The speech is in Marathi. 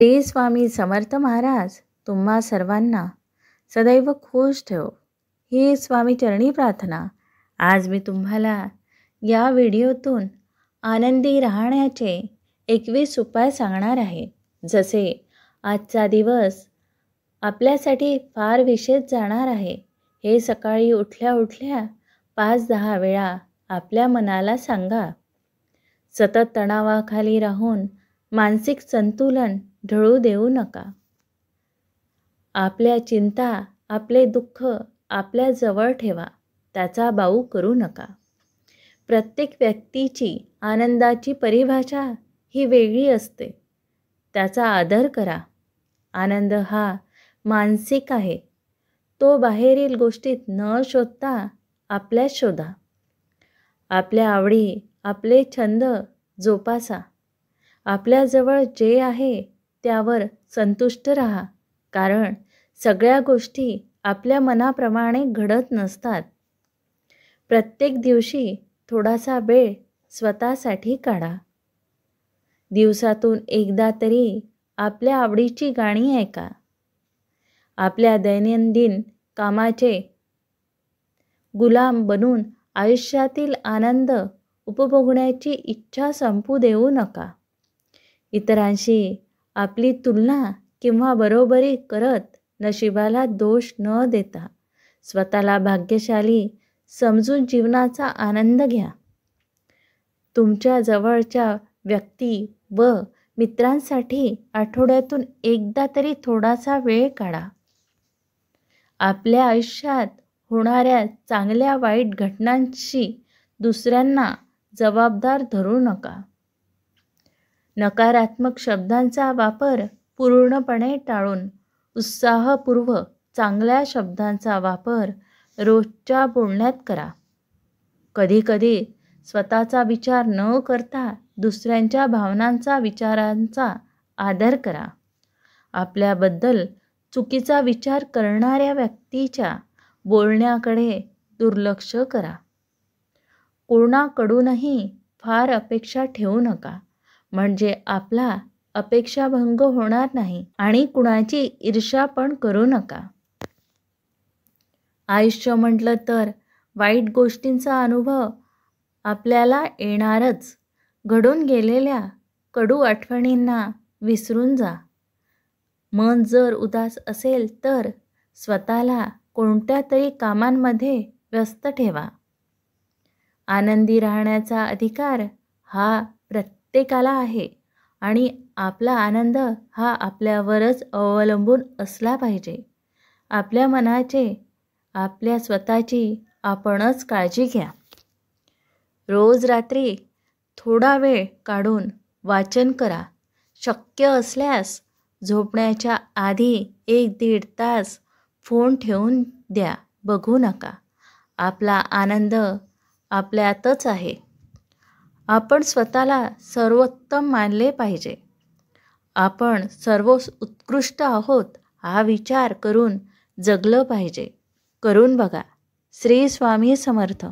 श्री स्वामी समर्थ महाराज तुम्हा सर्वांना सदैव खुश ठेव ही स्वामी चरणी प्रार्थना आज मी तुम्हाला या व्हिडिओतून आनंदी राहण्याचे एकवीस उपाय सांगणार आहे जसे आजचा दिवस आपल्यासाठी फार विशेष जाणार आहे हे सकाळी उठल्या उठल्या पाच दहा वेळा आपल्या मनाला सांगा सतत तणावाखाली राहून मानसिक संतुलन ढळू देऊ नका आपल्या चिंता आपले दुःख आपल्या जवळ ठेवा त्याचा बाऊ करू नका प्रत्येक व्यक्तीची आनंदाची परिभाषा ही वेगळी असते त्याचा आदर करा आनंद हा मानसिक आहे तो बाहेरील गोष्टीत न शोधता आपल्या शोधा आपल्या आवडी आपले छंद जोपासा आपल्याजवळ जे आहे त्यावर संतुष्ट रहा, कारण सगळ्या गोष्टी आपल्या मनाप्रमाणे घडत नसतात प्रत्येक दिवशी थोडासा वेळ स्वतःसाठी काढा दिवसातून एकदा तरी आपल्या आवडीची गाणी ऐका आपल्या दैनंदिन कामाचे गुलाम बनून आयुष्यातील आनंद उपभोगण्याची इच्छा संपू देऊ नका इतरांशी आपली तुलना किंवा बरोबरी करत नशिबाला दोष न देता स्वतःला भाग्यशाली समजून जीवनाचा आनंद घ्या तुमच्या जवळच्या व्यक्ती व मित्रांसाठी आठवड्यातून एकदा तरी थोडासा वेळ काढा आपल्या आयुष्यात होणाऱ्या चांगल्या वाईट घटनांशी दुसऱ्यांना जबाबदार धरू नका नकारात्मक शब्दांचा वापर पूर्णपणे टाळून उत्साहपूर्व चांगल्या शब्दांचा वापर रोजच्या बोलण्यात करा कधीकधी स्वतःचा विचार न करता दुसऱ्यांच्या भावनांचा विचारांचा आदर करा आपल्याबद्दल चुकीचा विचार करणाऱ्या व्यक्तीच्या बोलण्याकडे दुर्लक्ष करा कोणाकडूनही फार अपेक्षा ठेवू नका म्हणजे आपला अपेक्षाभंग होणार नाही आणि कुणाची ईर्षा पण करू नका आयुष्य म्हटलं तर वाईट गोष्टींचा अनुभव आपल्याला येणारच घडून गेलेल्या कडू आठवणींना विसरून जा मन जर उदास असेल तर स्वतःला कोणत्या तरी कामांमध्ये व्यस्त ठेवा आनंदी राहण्याचा अधिकार हा प्रत्येक प्रत्येकाला आहे आणि आपला आनंद हा आपल्यावरच अवलंबून असला पाहिजे आपल्या मनाचे आपल्या स्वतःची आपणच काळजी घ्या रोज रात्री थोडा वेळ काढून वाचन करा शक्य असल्यास झोपण्याच्या आधी एक दीड तास फोन ठेवून द्या बघू नका आपला आनंद आपल्यातच आहे आपण स्वतःला सर्वोत्तम मानले पाहिजे आपण सर्व उत्कृष्ट आहोत हा विचार करून जगलं पाहिजे करून बघा श्री स्वामी समर्थ